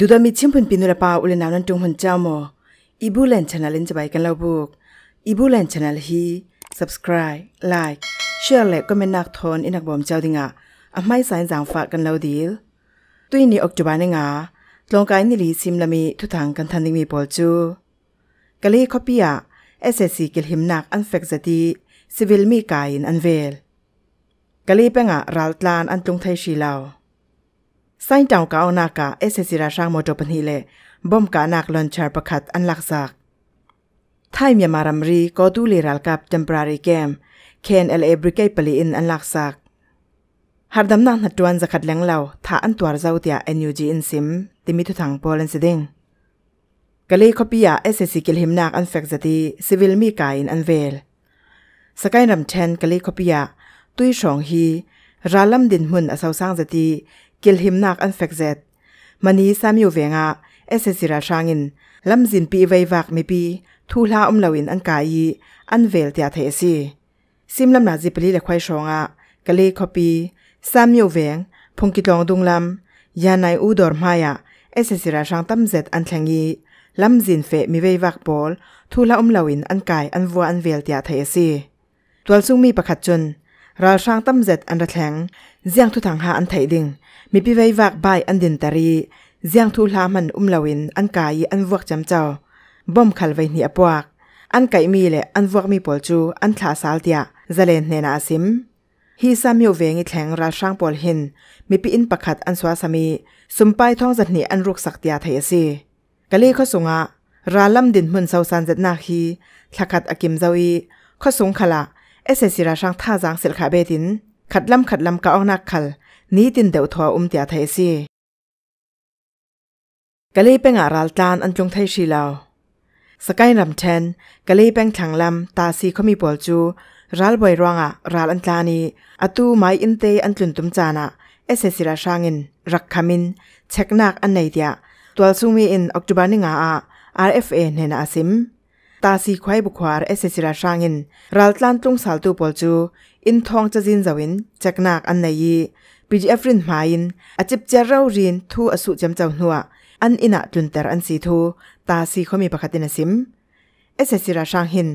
ดูดามิชิมพันปีนุลปาอุลนานันตรงหันเจ้าหมออีบูแลนชนะเล่นจะไปกันเราบุกอีบูแลนชนะฮี subscribe like h a ร์และก็ไม่นักทอนอินักบอมเจ้าดิงะอไม่สายสางฝากกันเราดีลตุยนี้ออกจบานงาตรงกายนิลีซิมละมีทุทางกันทันดิมีปอลจูกะลีคอปียเอเอซีกิลหิมนักอันเฟกซดีซิวิลมีกายนอันเวลกะลีเป็งะรัลตลานอันตรงไทยชีลาวไซต่างกาอนากาเอเซซิราชางโมโตปนิเลบอมกานักลอนชาร์ประคัดอันลักซักไทยมีมารมรีก็ดูเลรัลกับจัมปรารีเกมเคนเอลเอบริกเปลีอินอันลักซักฮาร์ดัมนักนัดจวนจะขัดแหลงเหล่าถ้าอันตัวเจ้าเตียเอ็นยูจีอินซิม ติมิทุทังโปลลนด์ดิงกะเลยอปียาเอเซซิกิลหิมนักอันแฟกซ์ตีซิวิลมีกาอินอันเวลสกายรำเชนกะเลคอปียาตุยสองฮี ราลัมดินหุ่นอสาวสร้างจตี kilhim nak an fek zet mani samyu venga esesira shangin lamjin pi veiwak mi pi thu hla om loin an kai an vel tia the si simlam na ji pili le khwai shonga kale khopi samyu veng phungkitlong dunglam yanai udor maya esesira shang tam zet an thangi lamjin fe mi veiwak bol thu hla om loin an kai an vua an vel tia the si twalsung mi pakhat chun ราช่างตั้มเจ็ดอันระแข็งเจียงทุถังหาอันไถดิงมีพิไววากบายอันดินตรีเจียงทุลามันอุ้มลาวินอันกายอันวกจำเจ้าบ่มขลไว้นี่อปวกอันไกมีเลอันวกมีปอลจูอันขาสาลเตียจะเลนเนนาซิมฮีซามิวเวงอิแข็งราช่างปอลหินมีปีอินประคัดอันสวาสมีสุมไปท้องจัดหนีอันรุกสักเตียไทยซีกะล่ข้อสงะราลำดินมุนเซาซันจัดนาคีทักัดอากิมเจ้าอีข้อสงขละเอเซซิราชังท่าจางสิลขาเบตินขัดลำขัดลำกะออกนักขัลนี้ตินเดวทัวอุ้มเตียไทยซีกะลีเป็งอารัลตานอันจงไทยชีลาวสกายลำเชนกะลีเป็งถังลำตาซีเขามีปอลจูรัลบอยรองอะรัลอันตานีอตูไมอินเตอันจุนตุมจานะเอเซซิราชังอินรักขมินเช็คนักอันไหนเดียตัวซูมีอินออกจุบานิงาอา RFA เนนาซิมตาสีควายบุควาร์เอเซซิราชางินรัลตันตรงสัลตูปอลจูอินทองจะจินจาวินจักนักอันไหนยีปีจีเอฟรินมายินอาจิบเจรารินทูอสุจำเจ้าหัวอันอินะจุนเตอร์อันสีทูตาสีเขามีประคตินสิมเอเซซิราชางิน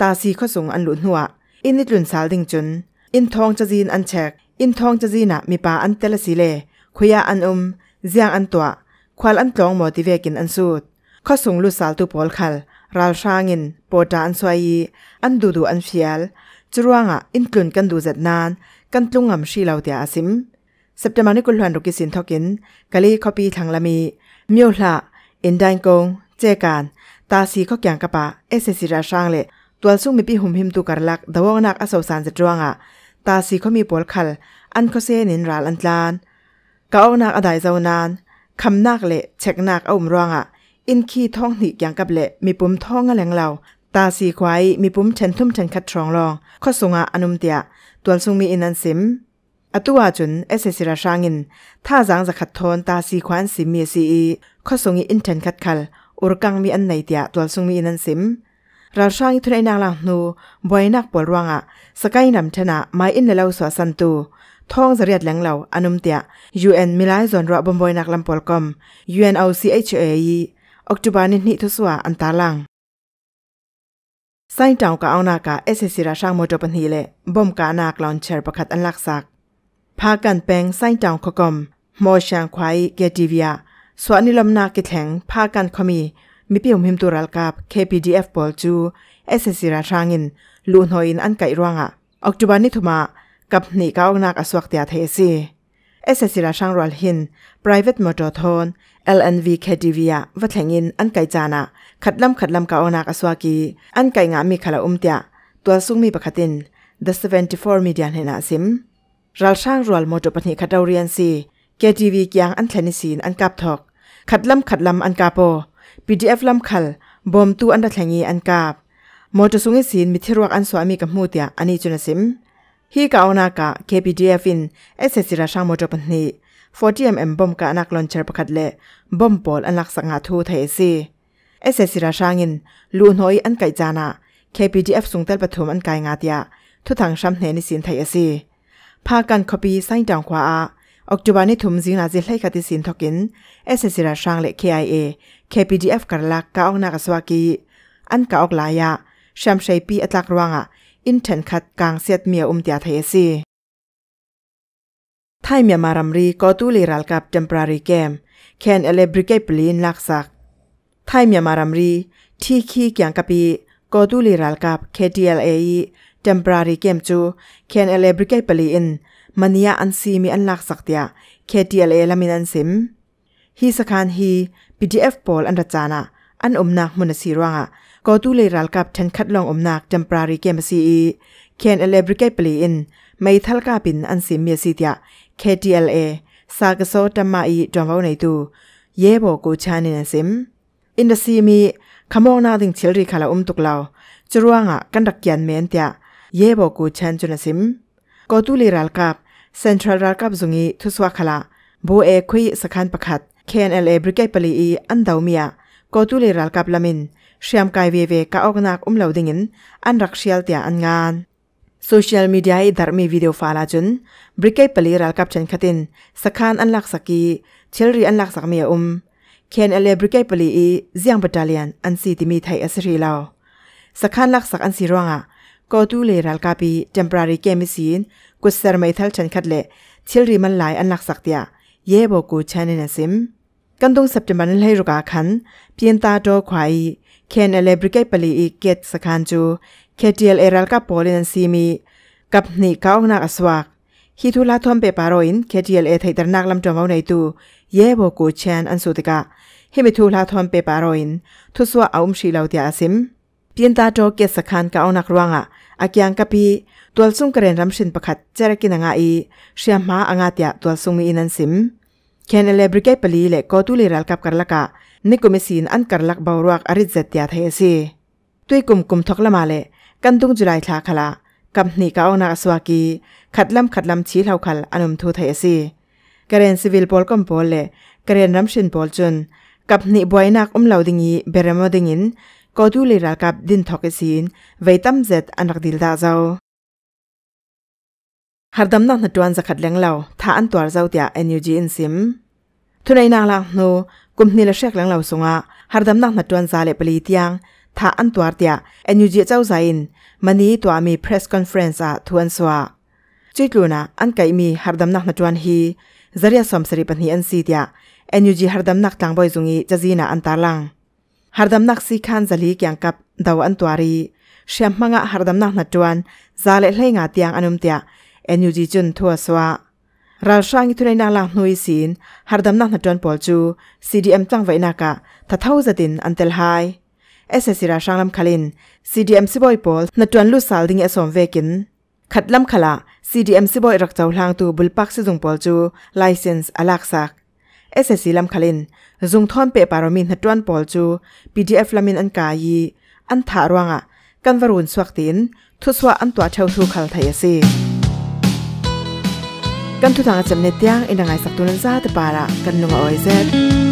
ตาสีเขาส่งอันลุนหัวอินนิจุนสาลดิงจุนอินทองจะจินอันเช็กอินทองจะจีนะมีปาอันเตลสีเลควยาอันอุมเจียงอันตัวควาลอันตรองมอติเวกินอันสูดข้อส่งลุสาลตูปอลคัลรัลชางินปอตานสวยอันดูดูอันเฟียลจรวงอ่ะอินกลุ่นกันดูจัดนาน กันตุงงำชีเหล่าเตียอาซิมสัปดามาน้กุลหันรุกิสินทอกินกะลีคอปีทางละมีมิวละอินดันกงเจกันตาสีข้อแกงกระปะเอสเซซิราช่างเลตัวสุ่มมีปีหุมหิมตุการลักดาวงนักอสาสารจัดรวงอ่ะตาสีเขามีปวลขัลอันเขาเซนินราลันลานกาอนักอดายเจ้านานคำนักเละเช็คนักเอาอมรวงอ่ะอินคีท้องหนีอย่างกับเละมีปุ่มท้องอะไรเ่าตาสีควายมีปุ่มฉันทุ่มฉันคัดทรองรองข้อสงอาอนุมเตียตัวสูงมีอินันสิมอตัวจุนเอสเซสิราชางินท่าจังจะขัดทอนตาสีควานสิมีสีอีข้อสงอินฉันคัดคัลอุรกังมีอันไหนเตียตัวสูงมีอินันสิมเราช่างทุนไอนางลงหนูบอยนักปวดวงอ่ะสกายนำชนะมาอินเลาสวสันตูท้องจะเรียดแหลงเหล่าอนุมเตียยูเอ็นมิลายส่วนรับบอมบอยนักลำปอลกอมยูเอ็นเอาซีเอชเอออกจุบานินิทุสวาอันตาลังไซต์ดาวกาอานากาเอสเซซิราช่างโมจปันฮีเล่บ่มกานากลอนเชอร์ประคัดอันลักษักพากันแปลงไซต์ดาวขกมโมชางควายเกียติวิยาสวนิลมนาเกิแทงพากันขมีมิเปียมหิมตุรัลกาบเคพีดีเอฟบอลจูเอสเซซิราช่างินลูนหอยินอันไกร่วงอ่ะออกจุบานิทุมากับหนีกาอานากาสวกเตียเทซีเอส s ซ c ระช่างรอลหิน private motor thon LNV KDVia วัดแหงอินอันไกจานะขัดลำขัดลำกาอนากอสวากีอันไกงามีขลาอุมเตียตัวซุ้งมีประคตินเเดวนตี้โฟร์มีเดียนเฮอาซิมรัลช่างรัลโมโตปนิขัดเราเรียนซีคด k ว v กียงอันแทนิสินอันกับทอกขัดลำขัดลำอันกาโปเอฟลำขัลบอมตัวอันดัดแหงีอันกาบโมโตสุงิสีนมิทิรวกอันสวามีกับมูเตียอันนี้จุนซิมฮีกาอนากะ KPDF ินเอเซซิราชัางมจปันนี 40mm บอมกะนักลอนเชอร์ประคัดเล่บอมปอลอันลักสังหาทูไทยซีเอเซซิราชัางอิน ลูนโอยอันไกจานะ KPDF สุงเตลปฐมอันไกงาตยะทุทังช้มเนนิสินไทยซีพากันคอปีไซน์ดาวขวาอัออกจุบานิทุมซิงนาจิไลกติสินทกินเอเซซิราช่างเละ KIA KPDF กัลักกาออกนากสวากี อันกาออกลายะชามชปีอัตลักรวงอะอินเทนขัดกลางเสียดเมียอุมเตียเทซีไทยเมียมารำรีก็ตุลีรัลกับจัมปรารีเกม แคนเอเลบริเกปลีนลักซัก ไทยเมียมารำรีที่ขี้เกียงกะปีก็ตุลีรัลกับเเคดีอลเอจัมปรารีเกมจูแคนเอเลบริเกปลีนมันยาอันซีมีอันลักซักเตียเคดีเอลอลามินันซิมฮีสคานฮีีดีเอฟบอลอันรจานะอันอมนักมุนสีร่างะก็ตู้เลยรัลกับฉันคัดลองอมนักจำปราริเกมซีอีเคนเอเลบริเกปลีอินไม่ทัลกาปินอันสิเมียสิทยา KTLA สากโซตมาอีจอมวในตูเยโบกูชานินสิมอินดซีมีขมองนาถึงเชลรีคาลาอุมตุกลาวจรวงอ่ะกันดักยันเมนเตียเยโบกูชันจุนสิมก็ตู้เลยรัลกับเซ็นทรัลรัลกับซุงีทุสวาคลาโบเอคุยสคันประคัด KNLA บริเกปลีอีอันดาวเมียก็ตู้เลยรัลกับลามินชียมกายเวเวกะออกนักอุ้มเหลาดิ่งินอันรักเชียลเตียอันงานโซเชียลมีเดียอิดารมีวิดีโอฟาลาจุนบริเกย์ปลีรัลกับฉันคดินสักขันอันหลักสักีเชลรีอันหลักสักเมียอุ้มเคนเอเลบริเกย์ปลีอีเซียงบัตเลียนอันซีติมีไทยอสรีลาวสักขันหลักสักอันซีรวงอ่ะก็ตูเลยรัลกับปีเจมปรารีเกมิซีนกุศลไม่ทัลฉันคัดเละเชลรีมันหลายอันหลักสักเตียเย่โบกูเชนินซิมกันตรงสัปดาห์นั้นให้รู้กันเพียงตาโตควาย ken elebrike pali i ket sakhan chu ketiel eral ka polin simi kap ni kaung na aswak hi thula thom pe paro in ketiel e thai tarnak lam tomau nei tu ye bo ko chan an su tika hi mi thula thom pe paro in thu swa aum shi lau tia asim pian ta to ket sakhan ka onak ruanga akyang kapi twalsung karen ramshin pakhat cherakina nga i shya ma anga tia twalsung mi inan sim แค่นเลบริกปลีเล็ก็ตุเลรัลกับกันละกะนี่ก็ไม่สินอันกันลักบาวรักอริจจตยาเทสีตัวกุมกุมทกละมาเละกันตุงจุไรทาคละกับนี่ก้าอหนาสวากี ขัดลำขัดลำชี้เท้าขัลอนุมทูเทสีกเรนซิวิลบอลกัมบอลเละกเรนรัมชินบอลจนกับนี่บวยนักอุมเหลาดิงีเบรมดิงิน ก็ตูเลรัลกับดินทักเอสินไว้ตั้มเจ็ดอันรักดิลดาเจ้าฮาร์ดัำนักหนัดวนจะขัดเลี้ยงเราถ้าอันตัวเจ้าเดียเอ็นยูจีอินซิมทุนไอนางลังโนกุมนี่ละเช็กเลี้ยงเราสงะฮาร์ดัำนักหนัดวนจะเล็บปลีทตียงถ้าอันตัวเดียเอ็นยูจีเจ้าใจนมันนี้ตัวมีเพรสคอนเฟรนซ์อะทวนสวะจุดลูนะอันไกมีฮาร์ดัำนักหนัดวันฮีจริยสมสริปันฮีอันซีเดียเอ็นยูจีหารดำนักต่างบอยจงอีจะจีน่ะอันตาลังฮาร์ดัำนักสีขันจะลีกียงกับดาวอันตัวรีเชียมมังะฮาร์ดำนักนัดวนจะเล็บลีงาเตียงอนุมเตียเอ็นยูจีจุนทัวสวะเราช่างทุนในนาลังนุยสินหารดำนักนัดจวนปอลจูซีดีเอ็มจังไว้นักะถ้าเท่าจะินอันเตลไฮเอสเอสีราช่างลำคลินซีดีเอ็มซีบอยปอลนัดจวนลูกสาลดิ้งเอสอมเวกิน ขัดลำขละซีดีเอ็มซีบอยรักเจ้าหลางตูบุลปักซึจงปอลจูไลเซนส์อลักษักเอสเอสีลำคลินจุงทอนเปปารมินนัดจวนปอลจูพีดีเอฟลามินอันกายีอันถารวงอ่ะกันวรุณสวักตินทุสวะอันตัวเช่าทูคัลไทยซี Kan tu tangat semnetiang inang ay saktunan sa tepara kan nunggu OZ.